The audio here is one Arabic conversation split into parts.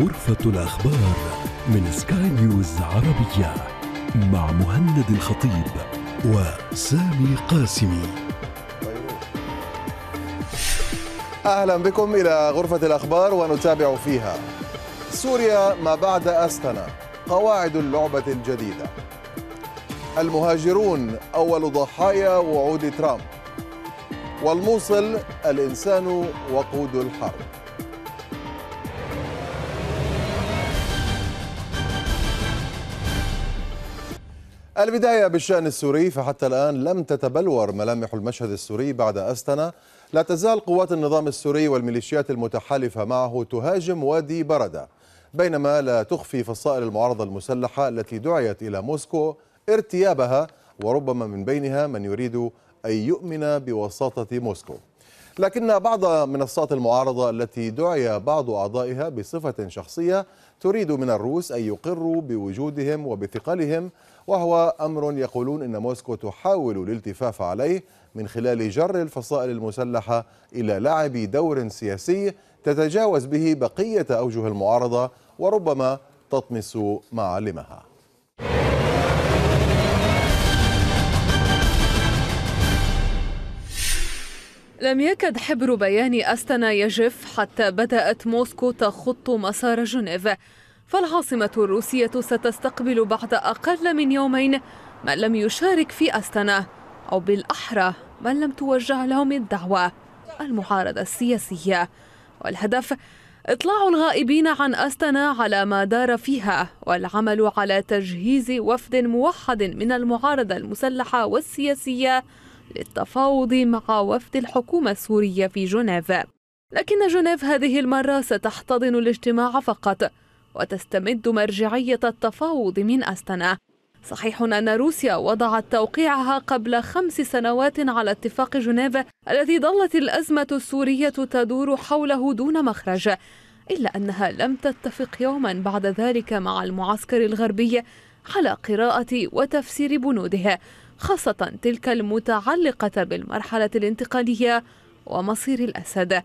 غرفة الأخبار من سكاي نيوز عربية مع مهند الخطيب وسامي قاسمي أهلا بكم إلى غرفة الأخبار ونتابع فيها سوريا ما بعد أستنا قواعد اللعبة الجديدة المهاجرون أول ضحايا وعود ترامب والموصل الإنسان وقود الحرب البداية بالشأن السوري فحتى الآن لم تتبلور ملامح المشهد السوري بعد أستنا لا تزال قوات النظام السوري والميليشيات المتحالفة معه تهاجم وادي بردة بينما لا تخفي فصائل المعارضة المسلحة التي دعيت إلى موسكو ارتيابها وربما من بينها من يريد أن يؤمن بوساطة موسكو لكن بعض منصات المعارضة التي دعي بعض أعضائها بصفة شخصية تريد من الروس أن يقروا بوجودهم وبثقلهم وهو أمر يقولون إن موسكو تحاول الالتفاف عليه من خلال جر الفصائل المسلحة إلى لعب دور سياسي تتجاوز به بقية أوجه المعارضة وربما تطمس معالمها لم يكد حبر بيان أستنا يجف حتى بدأت موسكو تخط مسار جنيف فالعاصمة الروسية ستستقبل بعد أقل من يومين من لم يشارك في أستنا أو بالأحرى من لم توجه لهم الدعوة المعارضة السياسية والهدف إطلاع الغائبين عن أستنا على ما دار فيها والعمل على تجهيز وفد موحد من المعارضة المسلحة والسياسية للتفاوض مع وفد الحكومة السورية في جنيف لكن جنيف هذه المرة ستحتضن الاجتماع فقط وتستمد مرجعية التفاوض من أستنا صحيح أن روسيا وضعت توقيعها قبل خمس سنوات على اتفاق جنيف الذي ظلت الأزمة السورية تدور حوله دون مخرج إلا أنها لم تتفق يوما بعد ذلك مع المعسكر الغربي على قراءة وتفسير بنوده خاصة تلك المتعلقة بالمرحلة الانتقالية ومصير الأسد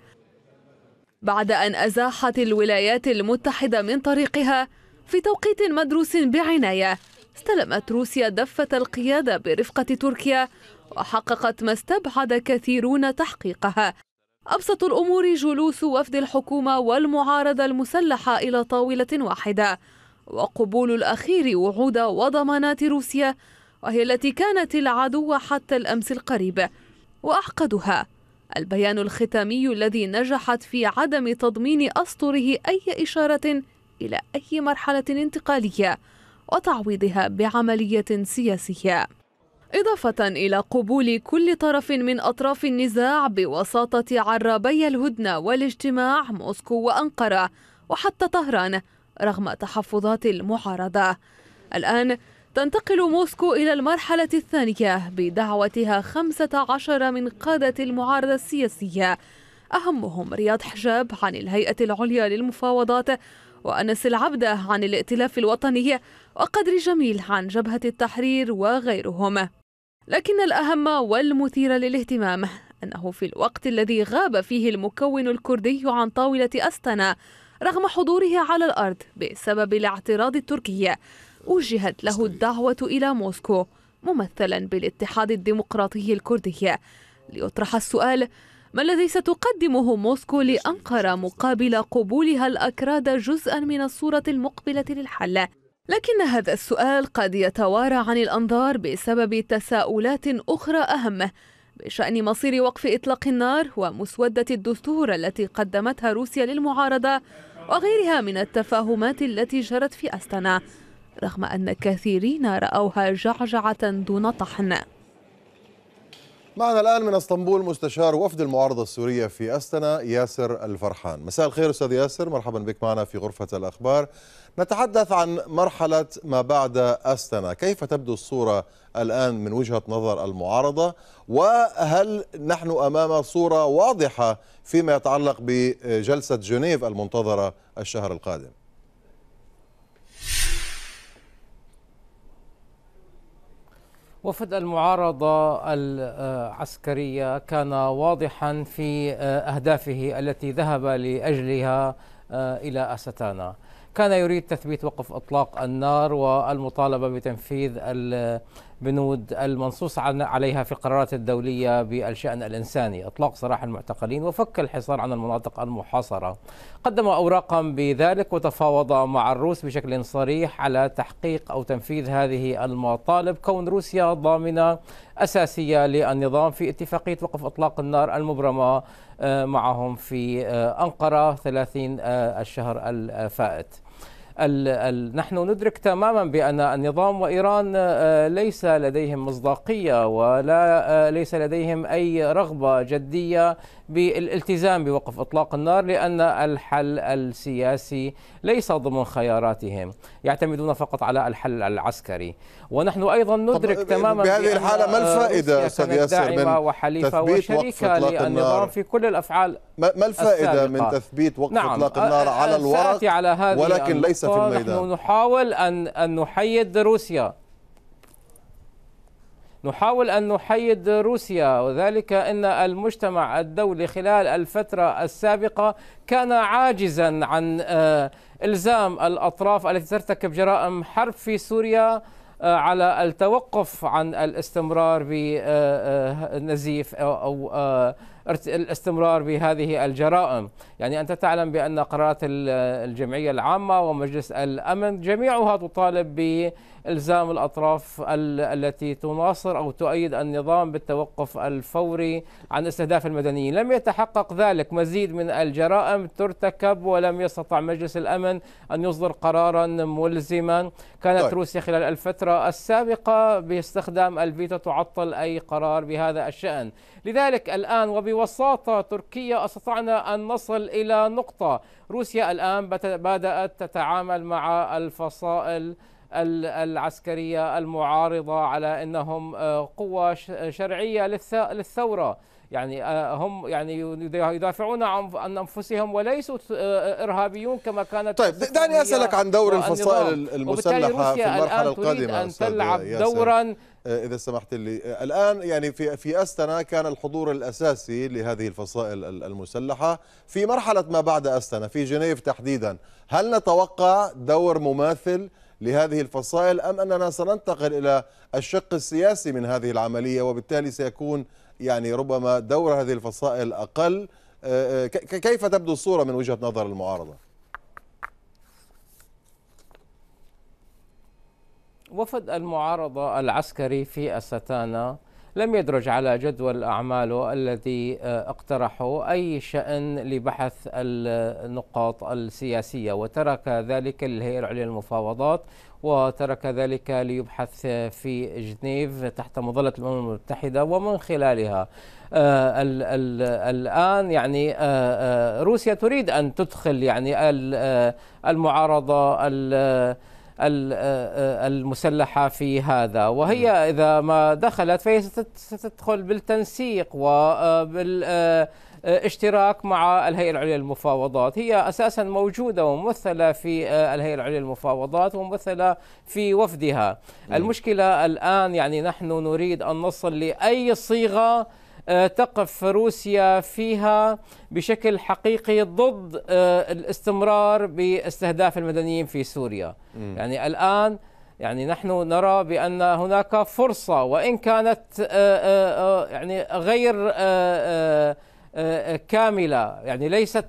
بعد أن أزاحت الولايات المتحدة من طريقها في توقيت مدروس بعناية استلمت روسيا دفة القيادة برفقة تركيا وحققت ما استبعد كثيرون تحقيقها أبسط الأمور جلوس وفد الحكومة والمعارضة المسلحة إلى طاولة واحدة وقبول الأخير وعود وضمانات روسيا وهي التي كانت العدو حتى الأمس القريب وأحقدها البيان الختامي الذي نجحت في عدم تضمين أسطره أي إشارة إلى أي مرحلة انتقالية وتعويضها بعملية سياسية إضافة إلى قبول كل طرف من أطراف النزاع بوساطة عرابي الهدنة والاجتماع موسكو وأنقرة وحتى طهران رغم تحفظات المعارضة الآن تنتقل موسكو إلى المرحلة الثانية بدعوتها 15 من قادة المعارضة السياسية أهمهم رياض حجاب عن الهيئة العليا للمفاوضات وأنس العبدة عن الائتلاف الوطني وقدر جميل عن جبهة التحرير وغيرهم لكن الأهم والمثير للاهتمام أنه في الوقت الذي غاب فيه المكون الكردي عن طاولة أستنا رغم حضوره على الأرض بسبب الاعتراض التركي وجهت له الدعوة إلى موسكو ممثلا بالاتحاد الديمقراطي الكردي ليطرح السؤال ما الذي ستقدمه موسكو لأنقرة مقابل قبولها الأكراد جزءا من الصورة المقبلة للحل؟ لكن هذا السؤال قد يتوارى عن الأنظار بسبب تساؤلات أخرى أهم بشأن مصير وقف إطلاق النار ومسودة الدستور التي قدمتها روسيا للمعارضة وغيرها من التفاهمات التي جرت في أستانا رغم أن كثيرين رأوها جعجعة دون طحن معنا الآن من اسطنبول مستشار وفد المعارضة السورية في أستنا ياسر الفرحان مساء الخير أستاذ ياسر مرحبا بك معنا في غرفة الأخبار نتحدث عن مرحلة ما بعد أستنا كيف تبدو الصورة الآن من وجهة نظر المعارضة وهل نحن أمام صورة واضحة فيما يتعلق بجلسة جنيف المنتظرة الشهر القادم وفد المعارضة العسكرية كان واضحا في آه، أهدافه التي ذهب لأجلها آه، إلى أستانا كان يريد تثبيت وقف إطلاق النار والمطالبة بتنفيذ بنود المنصوص عليها في القرارات الدولية بالشأن الإنساني إطلاق سراح المعتقلين وفك الحصار عن المناطق المحاصرة قدم أوراقا بذلك وتفاوض مع الروس بشكل صريح على تحقيق أو تنفيذ هذه المطالب كون روسيا ضامنة أساسية للنظام في اتفاقية وقف إطلاق النار المبرمة آه، معهم في آه، أنقرة 30 آه، الشهر الفائت نحن ندرك تماما بأن النظام وإيران آه، ليس لديهم مصداقية ولا آه، ليس لديهم أي رغبة جدية بالالتزام بوقف اطلاق النار لان الحل السياسي ليس ضمن خياراتهم، يعتمدون فقط على الحل العسكري، ونحن ايضا ندرك تماما بهذه الحاله ما الفائده استاذ ياسر من وحليفه وشريكه للنظام في كل الافعال ما الفائده السابقة. من تثبيت وقف نعم. اطلاق النار على الورق على هذه ولكن ليس في الميدان نحن نحاول ان ان نحيد روسيا نحاول أن نحيد روسيا وذلك أن المجتمع الدولي خلال الفترة السابقة كان عاجزا عن آه، إلزام الأطراف التي ترتكب جرائم حرب في سوريا آه، على التوقف عن الاستمرار بنزيف آه، أو الاستمرار بهذه الجرائم يعني أنت تعلم بأن قرارات الجمعية العامة ومجلس الأمن جميعها تطالب بإلزام الأطراف التي تناصر أو تؤيد النظام بالتوقف الفوري عن استهداف المدنيين لم يتحقق ذلك مزيد من الجرائم ترتكب ولم يستطع مجلس الأمن أن يصدر قرارا ملزما كانت طيب. روسيا خلال الفترة السابقة باستخدام الفيتو تعطل أي قرار بهذا الشأن لذلك الآن وب وبوساطة تركية استطعنا أن نصل إلى نقطة روسيا الآن بدأت تتعامل مع الفصائل العسكرية المعارضة على أنهم آه، قوة شرعية للثورة يعني آه، هم يعني يدافعون عن انفسهم وليسوا آه، آه، ارهابيون كما كانت طيب دعني اسالك عن دور الفصائل المسلحه في المرحله القادمه ان تلعب دورا اذا سمحت لي الان يعني في في استنا كان الحضور الاساسي لهذه الفصائل المسلحه في مرحله ما بعد استنا في جنيف تحديدا هل نتوقع دور مماثل لهذه الفصائل ام اننا سننتقل الى الشق السياسي من هذه العمليه وبالتالي سيكون يعني ربما دور هذه الفصائل أقل آه، آه، كيف تبدو الصورة من وجهة نظر المعارضة؟ وفد المعارضة العسكري في الستانة لم يدرج على جدول أعماله الذي آه، اقترحه أي شأن لبحث النقاط السياسية وترك ذلك للهيئة العليا للمفاوضات وترك ذلك ليبحث في جنيف تحت مظلة الأمم المتحدة ومن خلالها آه، الآن يعني آه، آه، روسيا تريد أن تدخل يعني المعارضة المسلحة في هذا وهي إذا ما دخلت فهي ستدخل بالتنسيق وبال آه، اشتراك مع الهيئة العليا للمفاوضات هي أساسا موجودة وممثلة في آه، الهيئة العليا للمفاوضات وممثلة في وفدها المشكلة الآن يعني نحن نريد أن نصل لأي صيغة آه، تقف روسيا فيها بشكل حقيقي ضد الاستمرار باستهداف المدنيين في سوريا يعني الآن يعني نحن نرى بان هناك فرصه وان كانت يعني غير آه، آه، كامله يعني ليست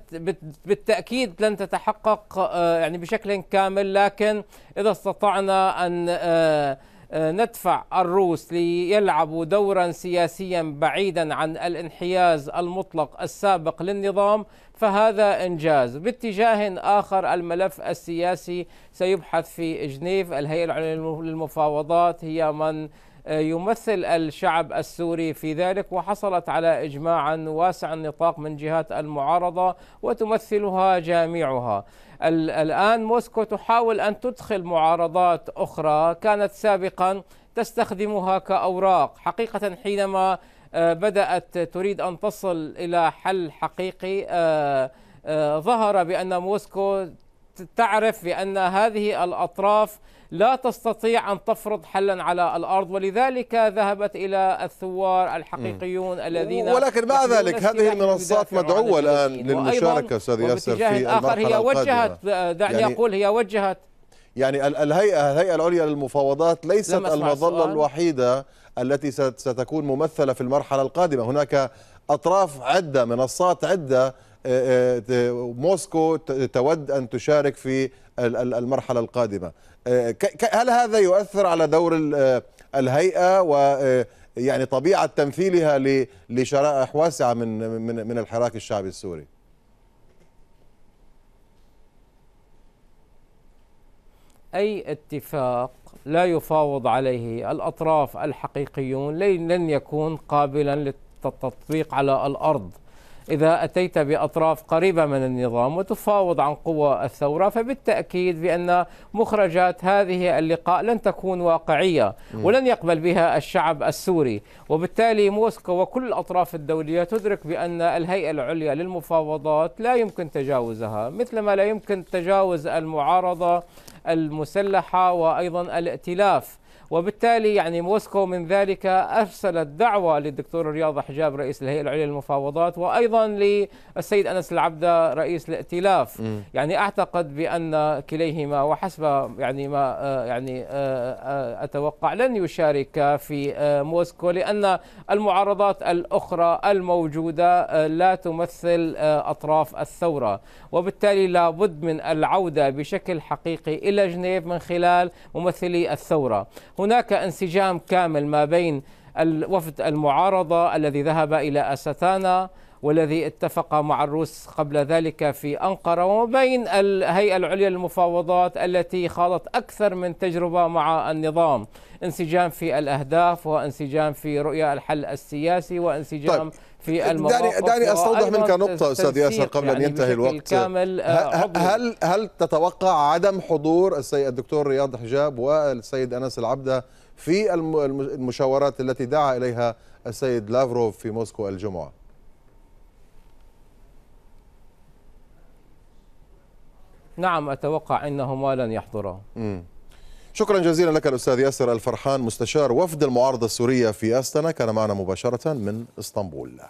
بالتاكيد لن تتحقق آه، يعني بشكل كامل لكن اذا استطعنا ان ندفع الروس ليلعبوا دورا سياسيا بعيدا عن الانحياز المطلق السابق للنظام فهذا انجاز باتجاه اخر الملف السياسي سيبحث في جنيف الهيئه العليا للمفاوضات هي من يمثل الشعب السوري في ذلك وحصلت على اجماع واسع النطاق من جهات المعارضه وتمثلها جميعها. الان موسكو تحاول ان تدخل معارضات اخرى كانت سابقا تستخدمها كاوراق، حقيقه حينما آه، بدات تريد ان تصل الى حل حقيقي آه، آه، ظهر بان موسكو تعرف بأن هذه الأطراف لا تستطيع أن تفرض حلا على الأرض ولذلك ذهبت إلى الثوار الحقيقيون م. الذين ولكن مع ذلك هذه المنصات مدعوة الآن للمشاركة أستاذ ياسر في المرحلة آخر هي وجهت دعني يعني أقول هي وجهت يعني الهيئة الهيئة العليا للمفاوضات ليست المظلة الوحيدة التي ستكون ممثلة في المرحلة القادمة هناك أطراف عدة منصات عدة آه، آه، موسكو تود أن تشارك في المرحلة القادمة آه، هل هذا يؤثر على دور الهيئة ويعني طبيعة تمثيلها لشرائح واسعة من من الحراك الشعبي السوري أي اتفاق لا يفاوض عليه الأطراف الحقيقيون لن يكون قابلا للتطبيق على الأرض إذا أتيت بأطراف قريبة من النظام وتفاوض عن قوى الثورة فبالتأكيد بأن مخرجات هذه اللقاء لن تكون واقعية ولن يقبل بها الشعب السوري وبالتالي موسكو وكل الأطراف الدولية تدرك بأن الهيئة العليا للمفاوضات لا يمكن تجاوزها مثلما لا يمكن تجاوز المعارضة المسلحة وأيضا الائتلاف وبالتالي يعني موسكو من ذلك أرسلت دعوة للدكتور رياض حجاب رئيس الهيئة العليا للمفاوضات وأيضا للسيد أنس العبدة رئيس الائتلاف م. يعني أعتقد بأن كليهما وحسب يعني ما آه، يعني آه، آه، أتوقع لن يشارك في موسكو لأن المعارضات الأخرى الموجودة لا تمثل أطراف الثورة وبالتالي لابد من العودة بشكل حقيقي إلى جنيف من خلال ممثلي الثورة هناك انسجام كامل ما بين الوفد المعارضة الذي ذهب إلى أستانا والذي اتفق مع الروس قبل ذلك في أنقرة وبين الهيئة العليا للمفاوضات التي خاضت أكثر من تجربة مع النظام انسجام في الأهداف وانسجام في رؤية الحل السياسي وانسجام طيب. في المواقف دعني, دعني استوضح منك نقطه استاذ ياسر قبل يعني ان ينتهي الوقت يعني آه، هل هل هل تتوقع عدم حضور السيد الدكتور رياض حجاب والسيد انس العبده في المشاورات التي دعا اليها السيد لافروف في موسكو الجمعه نعم اتوقع انهما لن يحضرا شكرا جزيلا لك الأستاذ ياسر الفرحان مستشار وفد المعارضة السورية في أستنا كان معنا مباشرة من إسطنبول